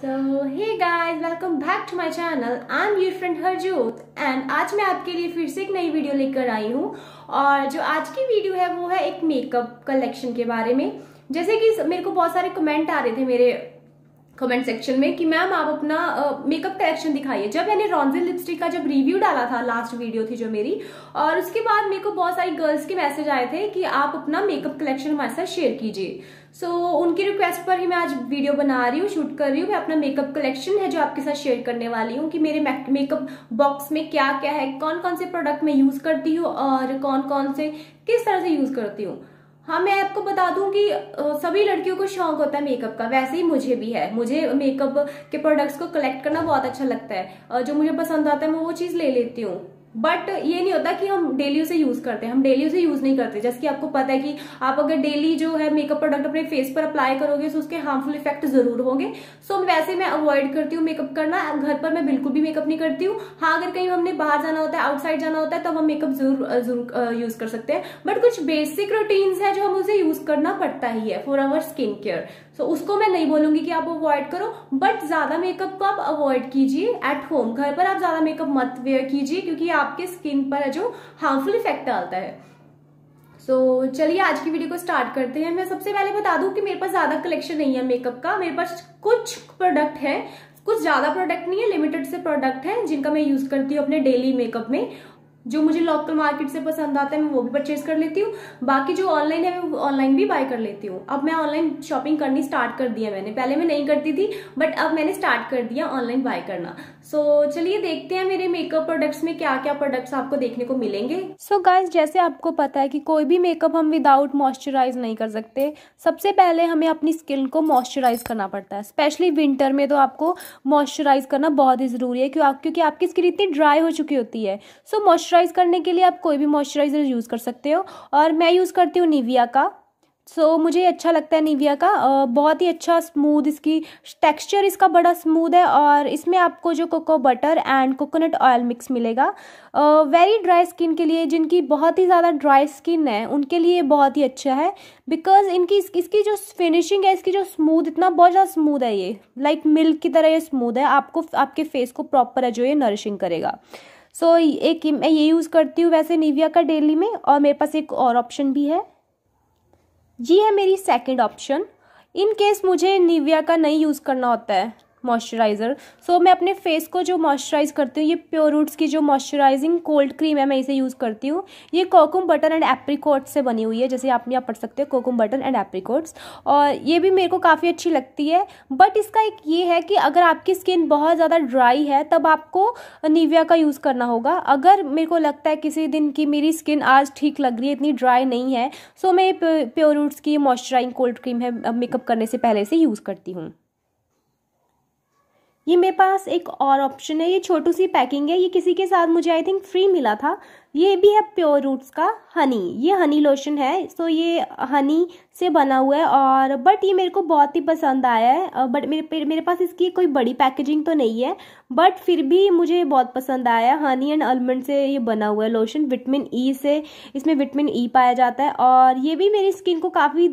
so hey guys welcome back to my channel I am your friend Harjot and आज मैं आपके लिए फिर से एक नई वीडियो लेकर आई हूँ और जो आज की वीडियो है वो है एक मेकअप कलेक्शन के बारे में जैसे कि मेरे को बहुत सारे कमेंट आ रहे थे मेरे कमेंट सेक्शन में कि मैम आप अपना मेकअप कलेक्शन दिखाइए जब मैंने रॉन्जिल लिपस्टिक का जब रिव्यू डाला था लास्ट वीडियो थी जो मेरी और उसके बाद मेरे को बहुत सारी गर्ल्स के मैसेज आए थे कि आप अपना मेकअप कलेक्शन हमारे साथ शेयर कीजिए सो so, उनकी रिक्वेस्ट पर ही मैं आज वीडियो बना रही हूँ शूट कर रही हूँ मैं अपना मेकअप कलेक्शन है जो आपके साथ शेयर करने वाली हूँ कि मेरे मेकअप बॉक्स में क्या क्या है कौन कौन से प्रोडक्ट मैं यूज करती हूँ और कौन कौन से किस तरह से यूज करती हूँ हाँ मैं आपको बता दूं कि सभी लड़कियों को शौक होता है मेकअप का वैसे ही मुझे भी है मुझे मेकअप के प्रोडक्ट्स को कलेक्ट करना बहुत अच्छा लगता है जो मुझे पसंद आता है मैं वो चीज़ ले लेती हूँ बट ये नहीं होता कि हम डेली उसे यूज करते हैं हम डेली उसे यूज नहीं करते जैसे कि आपको पता है कि आप अगर डेली जो है मेकअप प्रोडक्ट अपने फेस पर अप्लाई करोगे तो उसके हार्मफुल इफेक्ट जरूर होंगे सो so, वैसे मैं अवॉइड करती हूँ मेकअप करना घर पर मैं बिल्कुल भी मेकअप नहीं करती हूँ हाँ अगर कहीं हमने बाहर जाना होता है आउटसाइड जाना होता है तो हम मेकअप जरूर जरूर यूज कर सकते हैं बट कुछ बेसिक रूटीन्स है जो हम उसे यूज करना पड़ता ही है for our skin care so उसको मैं नहीं बोलूंगी कि आप अवॉइड करो बट ज्यादा मेकअप को आप अवॉइड कीजिए एट होम घर पर आप ज्यादा मेकअप मत वेयर कीजिए क्योंकि आप आपके स्किन पर जो हार्मफुल इफेक्ट डालता है सो so, चलिए आज की वीडियो को स्टार्ट करते हैं मैं सबसे पहले बता दूं कि मेरे पास ज्यादा कलेक्शन नहीं है मेकअप का मेरे पास कुछ प्रोडक्ट है कुछ ज्यादा प्रोडक्ट नहीं है लिमिटेड से प्रोडक्ट है जिनका मैं यूज करती हूँ अपने डेली मेकअप में जो मुझे लोकल मार्केट से पसंद आता है मैं वो भी परचेज कर लेती हूँ बाकी जो ऑनलाइन है मैं ऑनलाइन भी बाय कर लेती हूँ अब मैं ऑनलाइन शॉपिंग करनी स्टार्ट कर दिया मैंने पहले मैं नहीं करती थी बट अब मैंने स्टार्ट कर दिया ऑनलाइन बाय करना सो so, चलिए देखते हैं मेरे मेकअप प्रोडक्ट्स में क्या क्या प्रोडक्ट्स आपको देखने को मिलेंगे सो so गाइज जैसे आपको पता है कि कोई भी मेकअप हम विदाउट मॉइस्चराइज नहीं कर सकते सबसे पहले हमें अपनी स्किन को मॉइस्चराइज करना पड़ता है स्पेशली विंटर में तो आपको मॉइस्चराइज करना बहुत ही ज़रूरी है क्योंकि आपकी स्किन इतनी ड्राई हो चुकी होती है सो so, मॉइस्चराइज मॉइस्चराइज करने के लिए आप कोई भी मॉइस्चराइजर यूज़ कर सकते हो और मैं यूज़ करती हूँ निविया का सो so, मुझे अच्छा लगता है निविया का बहुत ही अच्छा स्मूद इसकी टेक्सचर इसका बड़ा स्मूद है और इसमें आपको जो cocoa butter and coconut oil mix मिलेगा वेरी ड्राई स्किन के लिए जिनकी बहुत ही ज़्यादा ड्राई स्किन है उनके लिए बहुत ही अच्छा है बिकॉज इनकी इसकी जो फिनिशिंग है इसकी जो स्मूद इतना बहुत ज़्यादा स्मूद है ये लाइक like मिल्क की तरह ये स्मूद है आपको आपके फेस को प्रॉपर है जो ये नरिशिंग करेगा सो so, एक मैं ये यूज़ करती हूँ वैसे निविया का डेली में और मेरे पास एक और ऑप्शन भी है ये है हाँ, मेरी सेकंड ऑप्शन इन केस मुझे निविया का नहीं यूज़ करना होता है मॉइस्चराइज़र सो so, मैं अपने फेस को जो मॉइस्चराइज़ करती हूँ ये प्योर रूट्स की जो मॉइस्चराइजिंग कोल्ड क्रीम है मैं इसे यूज़ करती हूँ ये कोकुम बटन एंड एप्रिकोट से बनी हुई है जैसे आप यहाँ पढ़ सकते हो कोकुम बटन एंड एप्रिकोट्स और ये भी मेरे को काफ़ी अच्छी लगती है बट इसका एक ये है कि अगर आपकी स्किन बहुत ज़्यादा ड्राई है तब आपको निविया का यूज़ करना होगा अगर मेरे को लगता है किसी दिन की मेरी स्किन आज ठीक लग रही है इतनी ड्राई नहीं है सो so, मैं प्योर रूट्स की मॉइस्चराइजिंग कोल्ड क्रीम है मेकअप करने से पहले से यूज़ करती हूँ ये मेरे पास एक और ऑप्शन है ये छोटू सी पैकिंग है ये किसी के साथ मुझे आई थिंक फ्री मिला था ये भी है प्योर रूट्स का हनी ये हनी लोशन है सो ये हनी से बना हुआ है और बट ये मेरे को बहुत ही पसंद आया है बट मेरे मेरे पास इसकी कोई बड़ी पैकेजिंग तो नहीं है बट फिर भी मुझे बहुत पसंद आया है हनी एंड आलमंड से ये बना हुआ है लोशन विटामिन ई से इसमें विटामिन ई e पाया जाता है और ये भी मेरी स्किन को काफ़ी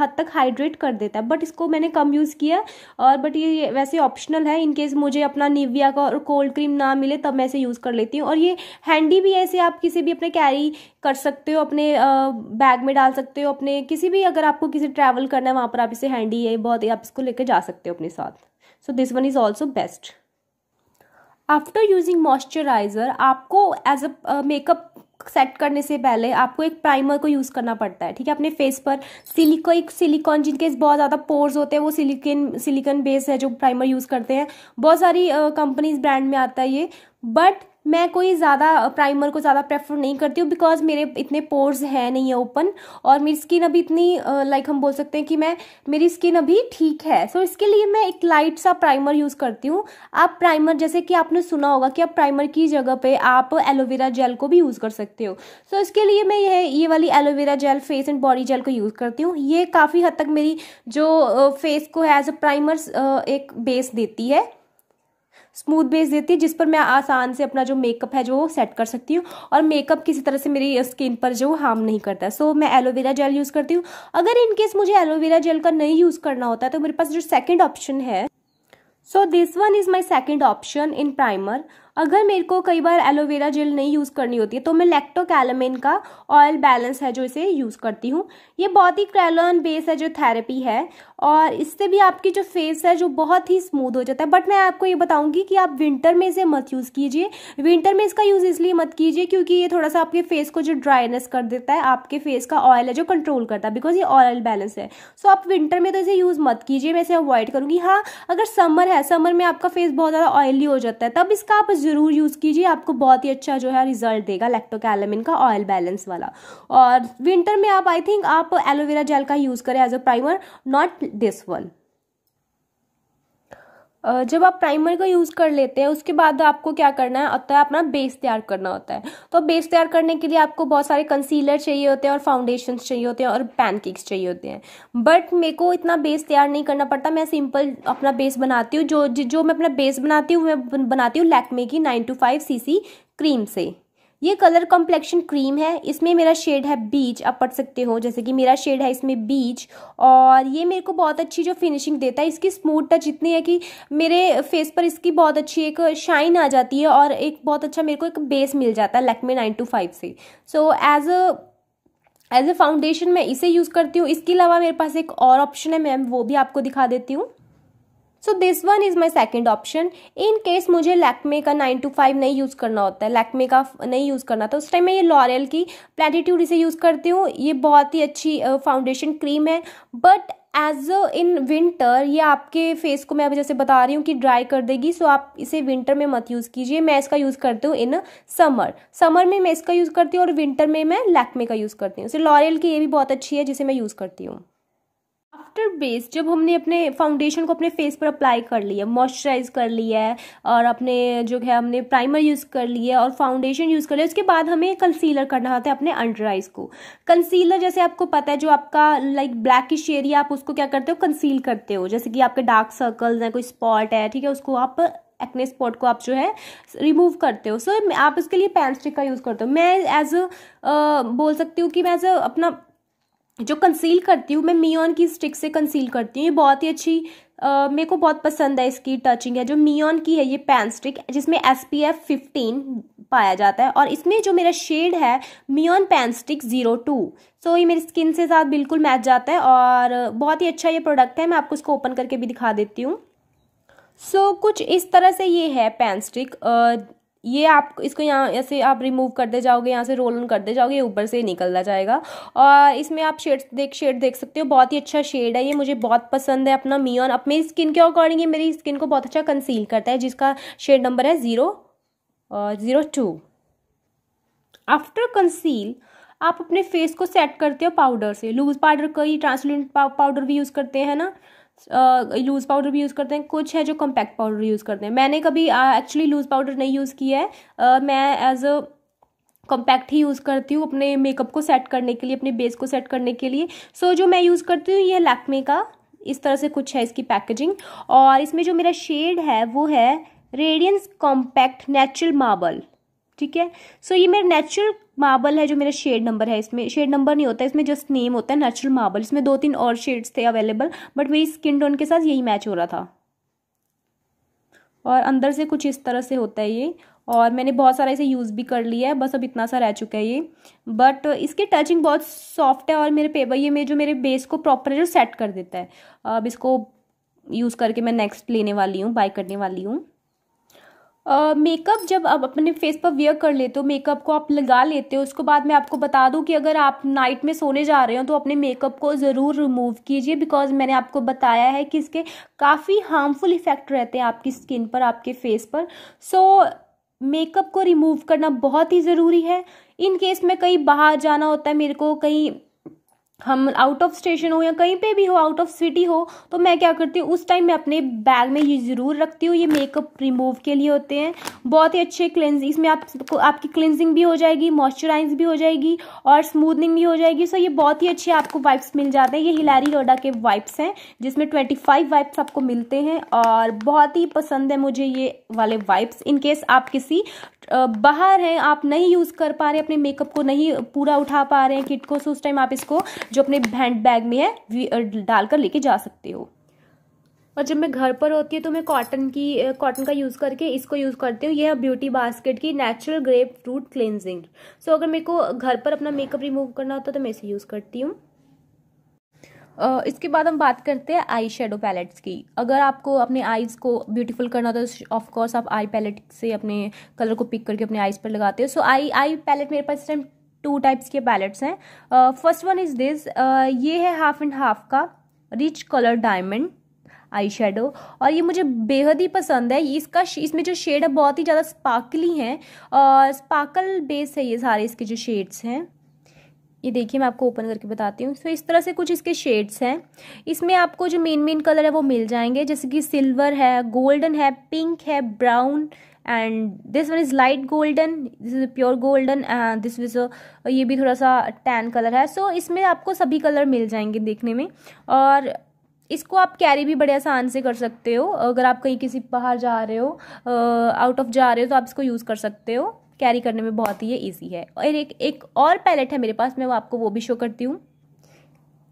हद तक हाइड्रेट कर देता है बट इसको मैंने कम यूज़ किया और बट ये वैसे ऑप्शनल है इनकेस मुझे अपना निविया का और कोल्ड क्रीम ना मिले तब मैं इसे यूज़ कर लेती हूँ और ये हैंडी भी है इसे आप आप किसी भी अपने कैरी कर सकते हो अपने बैग में डाल सकते हो अपने किसी भी अगर आपको किसी ट्रैवल करना है वहाँ पर आप इसे हैंडी है बहुत आप इसको लेकर जा सकते हो अपने साथ so this one is also best after using moisturiser आपको एज अ मेकअप सेट करने से पहले आपको एक प्राइमर को यूज़ करना पड़ता है ठीक है अपने फेस पर सिलिको एक सिलिकॉन जिनके बहुत ज़्यादा पोर्स होते हैं वो सिलिकन सिलिकन बेस है जो प्राइमर यूज़ करते हैं बहुत सारी कंपनीज uh, ब्रांड में आता है ये बट मैं कोई ज़्यादा प्राइमर को ज़्यादा प्रेफर नहीं करती हूँ बिकॉज मेरे इतने पोर्स हैं नहीं है ओपन और मेरी स्किन अभी इतनी लाइक हम बोल सकते हैं कि मैं मेरी स्किन अभी ठीक है सो so, इसके लिए मैं एक लाइट सा प्राइमर यूज़ करती हूँ आप प्राइमर जैसे कि आपने सुना होगा कि आप प्राइमर की जगह पे आप एलोवेरा जेल को भी यूज़ कर सकते हो सो so, इसके लिए मैं ये ये वाली aloe vera gel face and body gel को यूज़ करती हूँ ये काफ़ी हद तक मेरी जो फेस को एज अ प्राइमर एक बेस देती है स्मूथ बेस देती है जिस पर मैं आसान से अपना जो मेकअप है जो सेट कर सकती हूँ और मेकअप किसी तरह से मेरी स्किन पर जो हार्म नहीं करता सो so, मैं एलोवेरा जेल यूज़ करती हूँ अगर इनकेस मुझे एलोवेरा जेल का नहीं यूज़ करना होता है तो मेरे पास जो सेकेंड ऑप्शन है so this one is my second option in primer अगर मेरे को कई बार एलोवेरा जेल नहीं यूज़ करनी होती है तो मैं लैक्टोकैलमिन का ऑयल बैलेंस है जो इसे यूज़ करती हूँ ये बहुत ही क्रैलोन बेस है जो थेरेपी है और इससे भी आपकी जो फेस है जो बहुत ही स्मूथ हो जाता है बट मैं आपको ये बताऊँगी कि आप विंटर में इसे मत यूज़ कीजिए विंटर में इसका यूज़ इसलिए मत कीजिए क्योंकि ये थोड़ा सा आपके फेस को जो ड्राइनेस कर देता है आपके फेस का ऑयल है जो कंट्रोल करता है बिकॉज ये ऑयल बैलेंस है सो आप विंटर में तो इसे यूज़ मत कीजिए मैं इसे अवॉइड करूँगी हाँ अगर समर है समर में आपका फेस बहुत ज़्यादा ऑयली हो जाता है तब इसका आप ज़रूर यूज़ कीजिए आपको बहुत ही अच्छा जो है रिजल्ट देगा लैक्टोकैलमिन का ऑयल बैलेंस वाला और विंटर में आप आई थिंक आप एलोवेरा जेल का यूज़ करें as a primer not this one जब आप प्राइमर का यूज़ कर लेते हैं उसके बाद आपको क्या करना है होता है अपना बेस तैयार करना होता है तो बेस तैयार करने के लिए आपको बहुत सारे कंसीलर चाहिए होते हैं और फाउंडेशन चाहिए होते हैं और पैनकेक्स चाहिए होते हैं बट मेरे को इतना बेस तैयार नहीं करना पड़ता मैं सिंपल अपना बेस बनाती हूँ जो जो मैं अपना बेस बनाती हूँ मैं बनाती हूँ लैकमे की nine to five C cream से ये कलर कॉम्प्लेक्शन क्रीम है इसमें मेरा शेड है बीच आप पढ़ सकते हो जैसे कि मेरा शेड है इसमें बीच और ये मेरे को बहुत अच्छी जो फिनिशिंग देता है इसकी स्मूथ टच इतनी है कि मेरे फेस पर इसकी बहुत अच्छी एक शाइन आ जाती है और एक बहुत अच्छा मेरे को एक बेस मिल जाता है लैक्मे नाइन टू फाइव से so as a as a foundation मैं इसे यूज़ करती हूँ इसके अलावा मेरे पास एक और ऑप्शन है मैम वो भी आपको दिखा देती हूँ so this one is my second option in case मुझे लैक्मे का नाइन टू फाइव नहीं यूज़ करना होता है लैक्मे का नहीं यूज़ करना था तो उस टाइम मैं ये लॉरियल की प्लेटिट्यूड इसे यूज़ करती हूँ ये बहुत ही अच्छी फाउंडेशन क्रीम है बट एज इन विंटर ये आपके फेस को मैं अभी जैसे बता रही हूँ कि ड्राई कर देगी सो आप इसे विंटर में मत यूज़ कीजिए मैं इसका यूज़ करती हूँ इन समर समर में मैं इसका यूज़ करती हूँ और विंटर में मैं लैक्मे का यूज़ करती हूँ सो लॉरियल की ये भी बहुत अच्छी है जिसे मैं यूज़ करती हूँ आफ्टर बेस जब हमने अपने फाउंडेशन को अपने फेस पर अप्लाई कर लिया मॉइस्चराइज कर लिया है और अपने जो है हमने प्राइमर यूज़ कर लिया और फाउंडेशन यूज़ कर लिया उसके बाद हमें कंसीलर करना होता है अपने अंडर आइज को कंसीलर जैसे आपको पता है जो आपका लाइक ब्लैकिश एरिया आप उसको क्या करते हो कंसील करते हो जैसे कि आपके डार्क सर्कल्स हैं कोई स्पॉट है ठीक है उसको आप एक्ने स्पॉट को आप जो है रिमूव करते हो सो so, आप इसके लिए पैन स्टिक का यूज़ करते हो मैं एज अ बोल सकती हूँ कि मैं एज अपना जो कंसील करती हूँ मैं मियोन की स्टिक से कंसील करती हूँ ये बहुत ही अच्छी मेरे को बहुत पसंद है इसकी टचिंग है जो मियोन की है ये पैन स्टिक जिसमें एस पी एफ फिफ्टीन पाया जाता है और इसमें जो मेरा शेड है MeOn pan stick zero two so ये मेरी स्किन से साथ बिल्कुल मैच जाता है और बहुत ही अच्छा ये प्रोडक्ट है मैं आपको इसको ओपन करके भी दिखा देती हूँ सो so, कुछ इस तरह से ये है पैन स्टिक ये आप इसको यहाँ ऐसे आप रिमूव करते जाओगे यहाँ से रोल ऑन करते जाओगे ऊपर से निकलता जाएगा और इसमें आप शेड देख शेड देख सकते हो बहुत ही अच्छा शेड है ये मुझे बहुत पसंद है अपना मियन ऑन अपनी स्किन के अकॉर्डिंग ये मेरी स्किन को बहुत अच्छा कंसील करता है जिसका शेड नंबर है zero zero two after conceal आप अपने फेस को सेट करते हो पाउडर से लूज पाउडर कई ही ट्रांसलेंट पाउडर भी यूज़ करते हैं ना लूज़ पाउडर भी यूज़ करते हैं कुछ है जो कॉम्पैक्ट पाउडर यूज़ करते हैं मैंने कभी एक्चुअली लूज़ पाउडर नहीं यूज़ किया है uh, मैं एज अ कॉम्पैक्ट ही यूज़ करती हूँ अपने मेकअप को सेट करने के लिए अपने बेस को सेट करने के लिए सो so, जो मैं यूज़ करती हूँ ये लैक्मे का इस तरह से कुछ है इसकी पैकेजिंग और इसमें जो मेरा शेड है वो है रेडियंस कॉम्पैक्ट नेचुरल मार्बल ठीक है सो ये मेरा नेचुरल मार्बल है जो मेरा शेड नंबर है इसमें शेड नंबर नहीं होता इसमें जस्ट नेम होता है नेचुरल मार्बल इसमें दो तीन और शेड्स थे अवेलेबल बट मेरी स्किन टोन के साथ यही मैच हो रहा था और अंदर से कुछ इस तरह से होता है ये और मैंने बहुत सारा इसे यूज़ भी कर लिया है बस अब इतना सा रह चुका है ये बट इसकी टचिंग बहुत सॉफ्ट है और मेरे पेपर ये मेरे जो मेरे बेस को प्रॉपर जो सेट कर देता है अब इसको यूज़ करके मैं नेक्स्ट लेने वाली हूँ बाई करने वाली हूँ मेकअप uh, जब आप अपने फेस पर वेयर कर लेते हो मेकअप को आप लगा लेते हो उसके बाद मैं आपको बता दूं कि अगर आप नाइट में सोने जा रहे हो तो अपने मेकअप को ज़रूर रिमूव कीजिए बिकॉज मैंने आपको बताया है कि इसके काफ़ी हार्मफुल इफ़ेक्ट रहते हैं आपकी स्किन पर आपके फेस पर सो so, मेकअप को रिमूव करना बहुत ही ज़रूरी है इन केस में कहीं बाहर जाना होता है मेरे को कहीं हम आउट ऑफ स्टेशन हो या कहीं पे भी हो आउट ऑफ सिटी हो तो मैं क्या करती हूँ उस टाइम मैं अपने बैग में ये ज़रूर रखती हूँ ये मेकअप रिमूव के लिए होते हैं बहुत ही अच्छे क्लेंज इसमें आपको आपकी क्लेंजिंग भी हो जाएगी मॉइस्चराइज भी हो जाएगी और स्मूदनिंग भी हो जाएगी सो ये बहुत ही अच्छे आपको वाइप्स मिल जाते हैं ये हिलारी रोडा के वाइप्स हैं जिसमें ट्वेंटी फाइव वाइप्स आपको मिलते हैं और बहुत ही पसंद है मुझे ये वाले वाइप्स इनकेस आप किसी बाहर हैं आप नहीं यूज़ कर पा रहे अपने मेकअप को नहीं पूरा उठा पा रहे हैं किट को सो उस टाइम आप इसको जो अपने हैंड बैग में है डालकर लेके जा सकते हो और जब मैं घर पर होती हूँ तो मैं कॉटन की कॉटन का यूज़ करके इसको यूज़ करती हूँ यह है ब्यूटी बास्केट की natural grapefruit cleansing so अगर मेरे को घर पर अपना मेकअप रिमूव करना होता है तो मैं इसे यूज़ करती हूँ इसके बाद हम बात करते हैं आई शेडो पैलेट्स की अगर आपको अपने आईज़ को ब्यूटीफुल करना होता है तो ऑफकोर्स आप आई पैलेट से अपने कलर को पिक करके अपने आईज़ पर लगाते हो सो आई आई पैलेट मेरे पास इस टाइम टू टाइप्स के पैलेट्स हैं फर्स्ट वन इज़ दिस ये है हाफ एंड हाफ का rich colour diamond eye shadow और ये मुझे बेहद ही पसंद है इसका इसमें जो शेड है बहुत ही ज़्यादा स्पार्कली हैं और स्पार्कल बेस है ये सारे इसके जो शेड्स हैं ये देखिए मैं आपको ओपन करके बताती हूँ सो तो इस तरह से कुछ इसके शेड्स हैं इसमें आपको जो मेन मेन कलर है वो मिल जाएंगे जैसे कि सिल्वर है गोल्डन है पिंक है brown and this one is light golden this is pure golden and this is ये भी थोड़ा सा टैन कलर है सो so, इसमें आपको सभी कलर मिल जाएंगे देखने में और इसको आप कैरी भी बड़े आसान से कर सकते हो अगर आप कहीं किसी बाहर जा रहे हो आउट ऑफ जा रहे हो तो आप इसको यूज़ कर सकते हो कैरी करने में बहुत ही ये ईजी है और एक एक और पैलेट है मेरे पास मैं वो आपको वो भी शो करती हूँ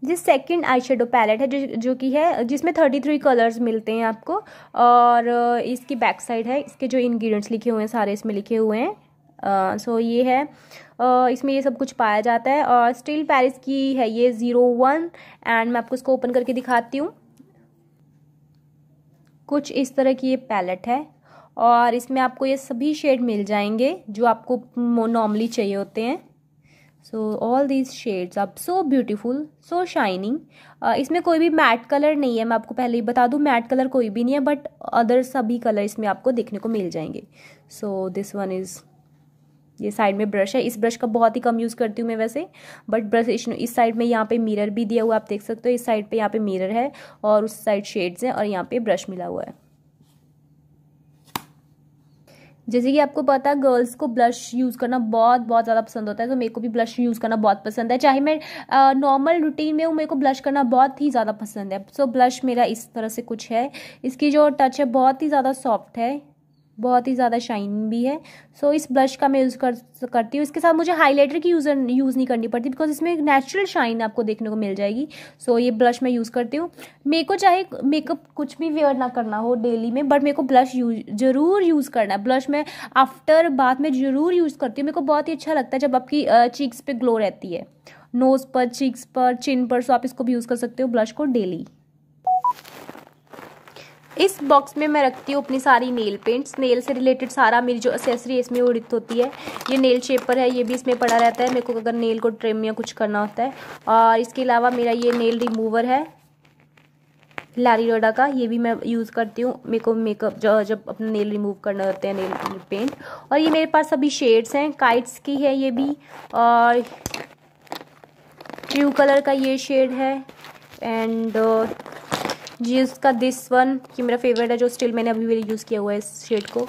ये सेकंड आई शेडो पैलेट है जो जो कि है जिसमें थर्टी थ्री कलर्स मिलते हैं आपको और इसकी बैक साइड है इसके जो इन्ग्रीडियंट्स लिखे हुए हैं सारे इसमें लिखे हुए हैं सो ये है इसमें ये सब कुछ पाया जाता है और स्टील पैरिस की है ये ज़ीरो वन एंड मैं आपको इसको ओपन करके दिखाती हूँ कुछ इस तरह की ये पैलेट है और इसमें आपको ये सभी शेड मिल जाएंगे जो आपको नॉर्मली चाहिए होते हैं सो ऑल दीज शेड्स आप सो ब्यूटिफुल सो शाइनिंग इसमें कोई भी मैट कलर नहीं है मैं आपको पहले ही बता दूँ मैट कलर कोई भी नहीं है बट अदर सभी कलर इसमें आपको देखने को मिल जाएंगे सो दिस वन इज़ ये साइड में ब्रश है इस ब्रश का बहुत ही कम यूज़ करती हूँ मैं वैसे बट ब्रश इस साइड में यहाँ पे मिरर भी दिया हुआ आप देख सकते हो इस साइड पे यहाँ पे मिरर है और उस साइड शेड्स हैं और यहाँ पे ब्रश मिला हुआ है जैसे कि आपको पता है गर्ल्स को ब्लश यूज़ करना बहुत बहुत ज़्यादा पसंद होता है तो मेरे को भी ब्लश यूज़ करना बहुत पसंद है चाहे मैं नॉर्मल रूटीन में हूँ मेरे को ब्लश करना बहुत ही ज़्यादा पसंद है सो so, ब्लश मेरा इस तरह से कुछ है इसकी जो टच है बहुत ही ज़्यादा सॉफ्ट है बहुत ही ज़्यादा शाइन भी है सो so, इस ब्लश का मैं यूज़ कर करती हूँ इसके साथ मुझे हाईलाइटर की यूज़र यूज़ नहीं करनी पड़ती बिकॉज इसमें एक नेचुरल शाइन आपको देखने को मिल जाएगी सो so, ये ब्लश मैं यूज़ करती हूँ मेरे को चाहे मेकअप कुछ भी वेयर ना करना हो डेली में बट मेरे को ब्लश यूज ज़रूर यूज़ करना है ब्लश मैं आफ्टर बाथ में ज़रूर यूज़ करती हूँ मेरे को बहुत ही अच्छा लगता है जब आपकी चीक्स पर ग्लो रहती है नोज़ पर चीक्स पर चिन पर सो आप इसको भी यूज़ कर सकते हो ब्लश को डेली इस बॉक्स में मैं रखती हूँ अपनी सारी नेल पेंट्स नेल से रिलेटेड सारा मेरी जो असेसरी है इसमें उड़ित होती है ये नेल शेपर है ये भी इसमें पड़ा रहता है मेरे को अगर नेल को ट्रिम या कुछ करना होता है और इसके अलावा मेरा ये नेल रिमूवर है लारी रोडा का ये भी मैं यूज़ करती हूँ मेरे को मेकअप जब जब अपना नेल रिमूव करना होते हैं नेल पेंट और ये मेरे पास सभी शेड्स हैं काइट्स की है ये भी और ट्रू कलर का ये शेड है एंड जी उसका दिस वन ये मेरा फेवरेट है जो स्टिल मैंने अभी मेरे यूज़ किया हुआ है इस शेड को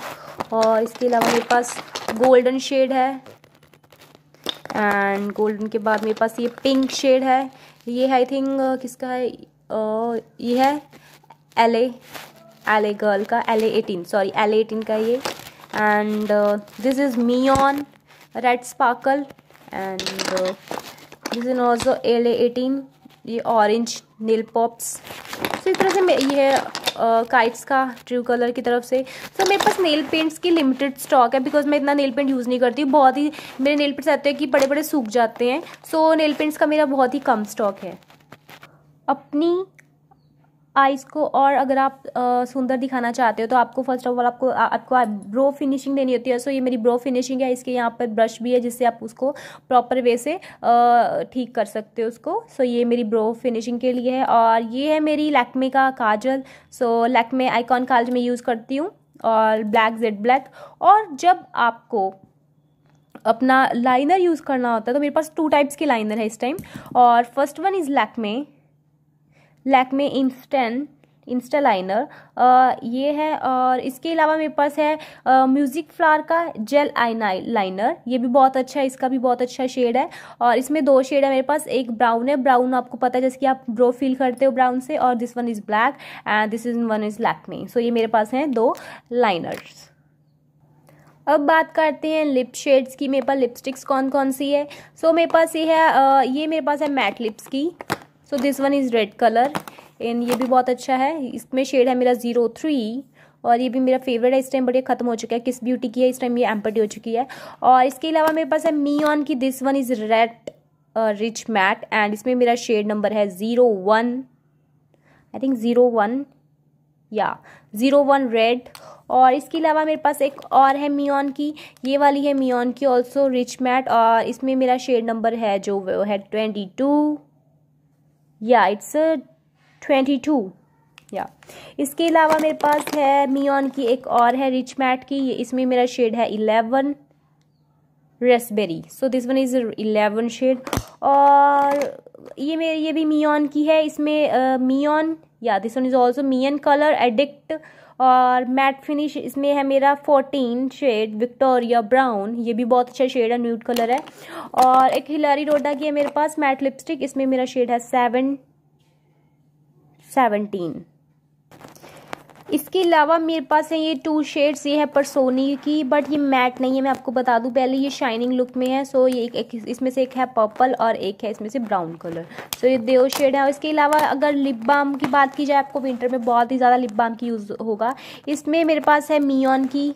और इसके अलावा मेरे पास गोल्डन शेड है एंड गोल्डन के बाद मेरे पास ये पिंक शेड है ये आई थिंक किसका है uh, ये है एले एले एल ए गर्ल का L eighteen sorry L eighteen का ये and this is MeOn red sparkle and this is also L eighteen ये ऑरेंज नील पॉप्स तो इस तरह से ये है काइट्स का ट्रू कलर की तरफ से सो मेरे पास नेल पेंट्स की लिमिटेड स्टॉक है बिकॉज मैं इतना नेल पेंट यूज़ नहीं करती हूँ बहुत ही मेरे नेल पेंट्स आते हैं कि बड़े बड़े सूख जाते हैं सो नेल पेंट्स का मेरा बहुत ही कम स्टॉक है अपनी आइज़ को और अगर आप सुंदर दिखाना चाहते हो तो आपको फर्स्ट ऑफ ऑल आपको आ, आपको ब्रो फिनिशिंग देनी होती है सो ये मेरी ब्रो फिनिशिंग है इसके यहाँ पर ब्रश भी है जिससे आप उसको प्रॉपर वे से ठीक कर सकते हो उसको सो ये मेरी ब्रो फिनिशिंग के लिए है और ये है मेरी लैक्मे का काजल सो लैक्मे आइकॉन काजल में यूज़ करती हूँ और ब्लैक जेड ब्लैक और जब आपको अपना लाइनर यूज़ करना होता है तो मेरे पास टू टाइप्स के लाइनर है इस टाइम और first one is Lakme Lakme instant insta liner ये है और इसके अलावा मेरे पास है म्यूज़िक फ्लावर का जेल आई लाइनर ये भी बहुत अच्छा है इसका भी बहुत अच्छा शेड है और इसमें दो शेड है मेरे पास एक ब्राउन है ब्राउन आपको पता है जैसे कि आप ब्रो फील करते हो ब्राउन से और this one is black and this is one is Lakme so ये मेरे पास हैं दो लाइनर्स अब बात करते हैं लिप शेड्स की मेरे पास लिपस्टिक्स कौन कौन सी है सो so, मेरे पास ये है ये मेरे पास है मैट लिप्स की so this one is red colour and ये भी बहुत अच्छा है इसमें शेड है मेरा ज़ीरो थ्री और ये भी मेरा फेवरेट है इस टाइम बढ़िया खत्म हो चुका है किस ब्यूटी की है इस टाइम ये एम्पर्टी हो चुकी है और इसके अलावा मेरे पास है मी ऑन की this one is red rich matte and इसमें मेरा शेड नंबर है zero one I think zero one या ज़ीरो वन रेड और इसके अलावा मेरे पास एक और है ऑन की ये वाली है ऑन की ऑल्सो रिच मैट और इसमें मेरा शेड नंबर है जो है ट्वेंटी टू या इट्स ट्वेंटी टू या इसके अलावा मेरे पास है मियन की एक और है रिच मैट की ये इसमें मेरा शेड है eleven raspberry so this one is eleven shade और ये मेरी ये भी मियन की है इसमें मियन या this one is also MeOn colour addict और मैट फिनिश इसमें है मेरा फोर्टीन शेड विक्टोरिया ब्राउन ये भी बहुत अच्छा शेड है न्यूट कलर है और एक हिलारी डोडा की है मेरे पास मैट लिपस्टिक इसमें मेरा शेड है सेवन सेवनटीन इसके अलावा मेरे पास है ये टू शेड्स ये है परसोनी की बट ये मैट नहीं है मैं आपको बता दूं पहले ये शाइनिंग लुक में है सो ये एक, एक इसमें से एक है पर्पल और एक है इसमें से ब्राउन कलर सो ये दो शेड है और इसके अलावा अगर लिप बाम की बात की जाए आपको विंटर में बहुत ही ज़्यादा लिप बाम की यूज़ होगा इसमें मेरे पास है मियन की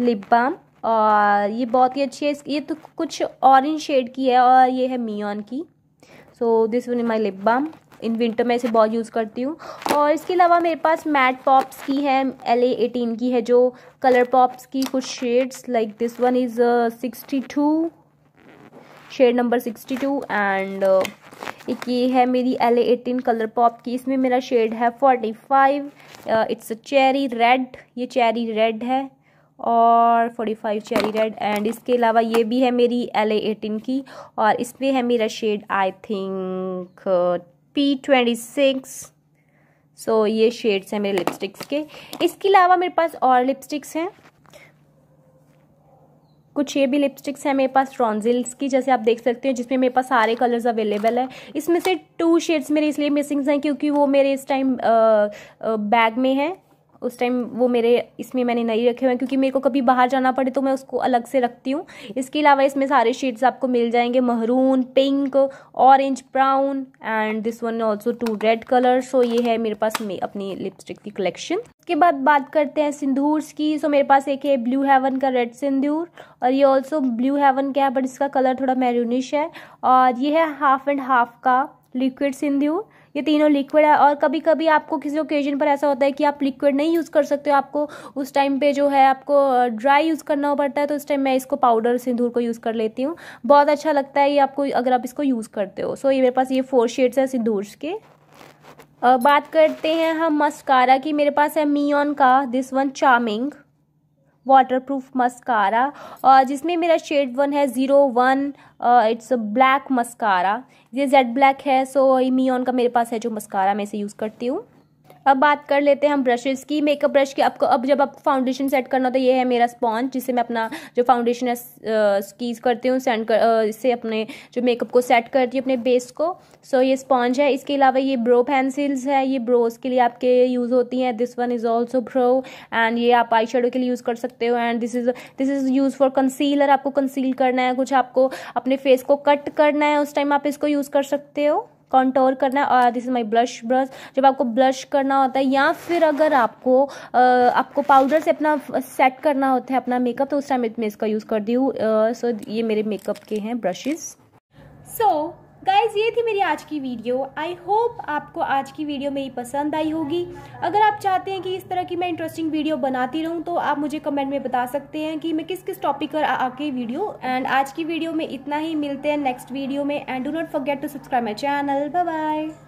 लिप बाम और ये बहुत ही अच्छी है ये तो कुछ ऑरेंज शेड की है और ये है मियन की so this one my lip balm in winter में इसे बहुत यूज़ करती हूँ और इसके अलावा मेरे पास मैट पॉप्स की है एल एटीन की है जो कलर पॉप्स की कुछ shades like this one is sixty two shade number sixty two and एक ये है मेरी एल एटीन कलर पॉप की इसमें मेरा शेड है forty five it's a cherry red ये चेरी रेड है और forty five cherry red and इसके अलावा ये भी है मेरी एल एटीन की और इसमें है मेरा shade I think P twenty six so ये शेड्स हैं मेरे लिपस्टिक्स के इसके अलावा मेरे पास और लिपस्टिक्स हैं कुछ ये भी लिपस्टिक्स हैं मेरे पास ट्रॉन्जिल्स की जैसे आप देख सकते हैं जिसमें मेरे पास सारे कलर्स अवेलेबल है इसमें से टू शेड्स मेरे इसलिए मिसिंग्स हैं क्योंकि वो मेरे इस टाइम बैग में हैं उस टाइम वो मेरे इसमें मैंने नहीं रखे हुए क्योंकि मेरे को कभी बाहर जाना पड़े तो मैं उसको अलग से रखती हूँ इसके अलावा इसमें सारे शेड्स आपको मिल जाएंगे maroon pink orange brown and this one also two red colour so ये है मेरे पास अपनी लिपस्टिक की कलेक्शन उसके बाद बात करते हैं सिंदूर की सो मेरे पास एक है ब्लू हेवन का रेड सिंदूर और ये ऑल्सो ब्लू हेवन का है बट इसका कलर थोड़ा मैरूनिश है और ये है हाफ एंड हाफ का लिक्विड सिंधु ये तीनों लिक्विड है और कभी कभी आपको किसी ओकेजन पर ऐसा होता है कि आप लिक्विड नहीं यूज़ कर सकते हो आपको उस टाइम पे जो है आपको ड्राई यूज़ करना पड़ता है तो उस टाइम मैं इसको पाउडर सिंदूर को यूज़ कर लेती हूँ बहुत अच्छा लगता है ये आपको अगर आप इसको यूज़ करते हो सो ये मेरे पास ये फोर शेड्स है सिंदूर के बात करते हैं हम मस्कारा की मेरे पास है मियन का this one charming waterproof mascara uh, जिसमें मेरा शेड वन है zero one it's black mascara ये जेड ब्लैक है सो मियन का मेरे पास है जो मस्कारा मैं इसे यूज़ करती हूँ अब बात कर लेते हैं हम ब्रशेस की मेकअप ब्रश की आपको अब जब आपको फाउंडेशन सेट करना तो ये है मेरा स्पॉन्ज जिससे मैं अपना जो फाउंडेशन है स्कीज करती हूँ सेंड कर इससे अपने जो मेकअप को सेट करती हूँ अपने बेस को सो ये स्पॉन्ज है इसके अलावा ये ब्रो पेंसिल्स है ये ब्रोज के लिए आपके यूज़ होती हैं this one is also brow and ये आप आई के लिए यूज़ कर सकते हो and this is this is use for concealer आपको कंसील करना है कुछ आपको अपने फेस को कट करना है उस टाइम आप इसको यूज़ कर सकते हो कॉन्टोर करना है this is my blush brush जब आपको ब्लश करना होता है या फिर अगर आपको आपको पाउडर से अपना सेट करना होता है अपना मेकअप तो उस टाइम मैं इसका यूज़ करती हूँ सो so, ये मेरे मेकअप के हैं ब्रशेज़ सो so, गाइज ये थी मेरी आज की वीडियो आई होप आपको आज की वीडियो मेरी पसंद आई होगी अगर आप चाहते हैं कि इस तरह की मैं इंटरेस्टिंग वीडियो बनाती रहूँ तो आप मुझे कमेंट में बता सकते हैं कि मैं किस किस टॉपिक पर आके वीडियो एंड आज की वीडियो में इतना ही मिलते हैं नेक्स्ट वीडियो में and do not forget to subscribe my channel bye bye